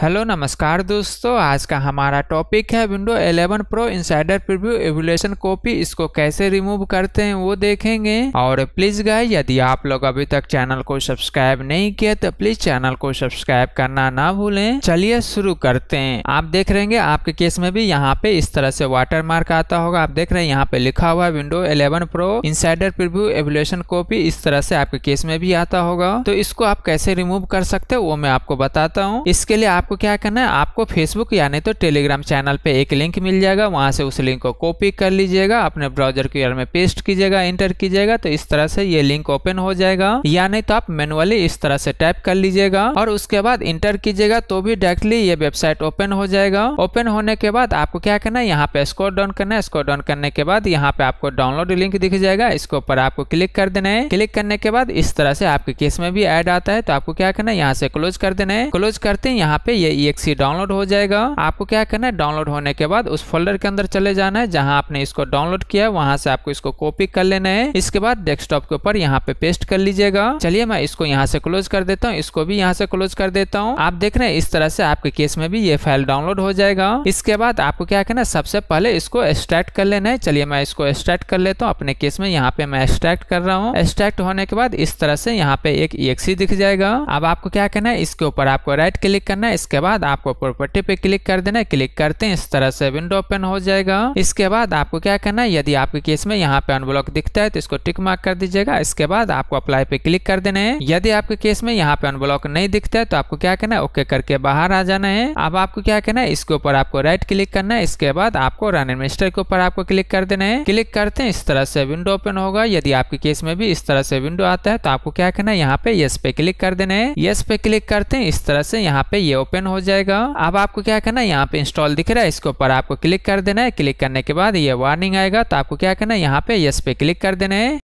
hello नमस्कार दोस्तों आज का हमारा टॉपिक है window 11 pro insider preview evaluation copy इसको कैसे रिमूव करते हैं वो देखेंगे और प्लीज गाय यदि आप लोग अभी तक चैनल को सब्सक्राइब नहीं किया तो प्लीज चैनल को सब्सक्राइब करना ना भूलें चलिए शुरू करते हैं आप देख रहेंगे आपके केस में भी यहाँ पे इस तरह से वाटर मार्क आता होगा आप देख रहे हैं यहाँ पे लिखा हुआ window eleven pro insider preview evaluation copy इस तरह से आपके केस में भी आता होगा तो इसको आप कैसे रिमूव कर सकते हो वो मैं आपको बताता हूँ इसके लिए आप आपको क्या करना है आपको फेसबुक यानी तो टेलीग्राम चैनल पे एक लिंक मिल जाएगा वहाँ से उस लिंक को कॉपी कर लीजिएगा अपने ब्राउजर के में पेस्ट कीजिएगा एंटर कीजिएगा तो इस तरह से ये लिंक ओपन हो जाएगा या नहीं तो आप मैनुअली इस तरह से टाइप कर लीजिएगा और उसके बाद इंटर कीजिएगा तो भी डायरेक्टली ये वेबसाइट ओपन हो जाएगा ओपन होने के बाद आपको क्या करना है यहाँ पे स्कोर डाउन करना है स्कोर डाउन करने के बाद यहाँ पे आपको डाउनलोड लिंक दिख जाएगा इसके ऊपर आपको क्लिक कर देना है क्लिक करने के बाद इस तरह से आपके केस में भी एड आता है तो आपको क्या करना है यहाँ से क्लोज कर देना है क्लोज करते हैं यहाँ पे ये exe डाउनलोड हो जाएगा आपको क्या करना है डाउनलोड होने के बाद उस फोल्डर के अंदर चले जाना है जहां आपने इसको डाउनलोड किया वहाँ वहां से आपको इसको कॉपी कर लेना है इसके बाद डेस्कटॉप के ऊपर यहाँ पे पेस्ट कर लीजिएगा चलिए मैं इसको यहाँ से क्लोज कर देता हूँ इसको भी यहाँ से क्लोज कर देता हूँ आप देख रहे हैं इस तरह से आपके केस में भी ये फाइल डाउनलोड हो जाएगा इसके बाद आपको क्या करना है सबसे पहले इसको एक्सट्रैक्ट कर लेना है चलिए मैं इसको एक्सट्रैक्ट कर लेता हूँ अपने केस में यहाँ पे मैं एक्सट्रैक्ट कर रहा हूँ एक्सट्रैक्ट होने के बाद इस तरह से यहाँ पे एक ई दिख जाएगा अब आपको क्या करना है इसके ऊपर आपको राइट क्लिक करना है इसके बाद आपको प्रॉपर्टी पे क्लिक कर देना है क्लिक करते हैं इस तरह से विंडो ओपन हो जाएगा इसके बाद आपको क्या करना है यदि आपके केस में यहाँ पे अनब्लॉक दिखता है तो इसको टिक मार्क कर दीजिएगा इसके बाद आपको अप्लाई पे क्लिक कर देना है यदि आपके केस में यहाँ पे अनब्लॉक नहीं दिखता है तो आपको क्या करना है ओके करके बाहर आ जाना है अब आपको क्या करना है इसके ऊपर आपको राइट क्लिक करना है इसके बाद आपको रन एडमिनिस्टर के ऊपर आपको क्लिक कर देना है क्लिक करते हैं इस तरह से विंडो ओपन होगा यदि आपके केस में भी इस तरह से विंडो आता है तो आपको क्या करना है यहाँ पे यस पे क्लिक कर देना है यस पे क्लिक करते हैं इस तरह से यहाँ पे ये ओपन ओपन हो जाएगा अब आपको क्या करना है यहाँ पे इंस्टॉल दिख रहा है इसके ऊपर आपको क्लिक कर देना है क्लिक करने के बाद ये वार्निंग आएगा तो आपको क्या करना है यहाँ पे यस पे क्लिक कर देना है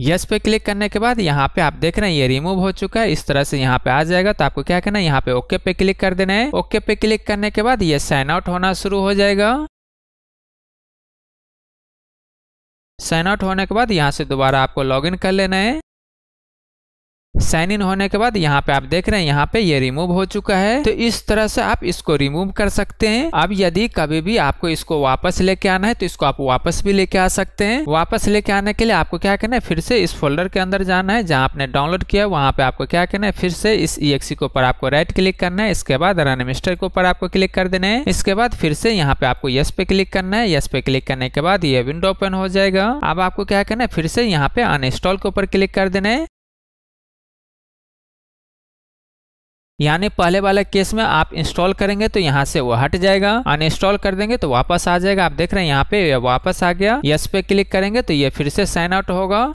यस पे क्लिक करने के बाद यहाँ पे आप देख रहे हैं ये रिमूव हो चुका है इस तरह से यहाँ पे आ जाएगा तो आपको क्या करना है यहाँ पे ओके पे क्लिक कर देना है ओके पे क्लिक करने के बाद ये साइन आउट होना शुरू हो जाएगा साइन आउट होने के बाद यहाँ से दोबारा आपको लॉगिन कर लेना है साइन इन होने के बाद यहाँ पे आप देख रहे हैं यहाँ पे ये रिमूव हो चुका है तो इस तरह से आप इसको रिमूव कर सकते हैं अब यदि कभी भी आपको इसको वापस लेके आना है तो इसको आप वापस भी लेके आ सकते हैं वापस लेके आने के लिए आपको क्या करना है फिर से इस फोल्डर के अंदर जाना है जहाँ आपने डाउनलोड किया वहाँ पे आपको क्या करना है फिर से इस ई के ऊपर आपको राइट क्लिक करना है इसके बाद रन मिस्टर के ऊपर आपको क्लिक कर देना है इसके बाद फिर से यहाँ पे आपको यस पे क्लिक करना है यस पे क्लिक करने के बाद ये विंडो ओपन हो जाएगा अब आपको क्या करना है फिर से यहाँ पे अनइंस्टॉल के ऊपर क्लिक कर देना है यानी पहले वाले केस में आप इंस्टॉल करेंगे तो यहाँ से वो हट जाएगा अनइंस्टॉल कर देंगे तो वापस आ जाएगा आप देख रहे हैं यहाँ पे वापस आ गया यस पे क्लिक करेंगे तो ये फिर से साइन आउट होगा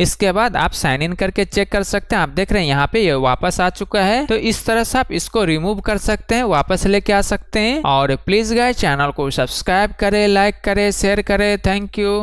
इसके बाद आप साइन इन करके चेक कर सकते हैं आप देख रहे हैं यहाँ पे ये वापस आ चुका है तो इस तरह से आप इसको रिमूव कर सकते हैं वापस लेके आ सकते हैं और प्लीज गाय चैनल को सब्सक्राइब करें लाइक करें शेयर करें थैंक यू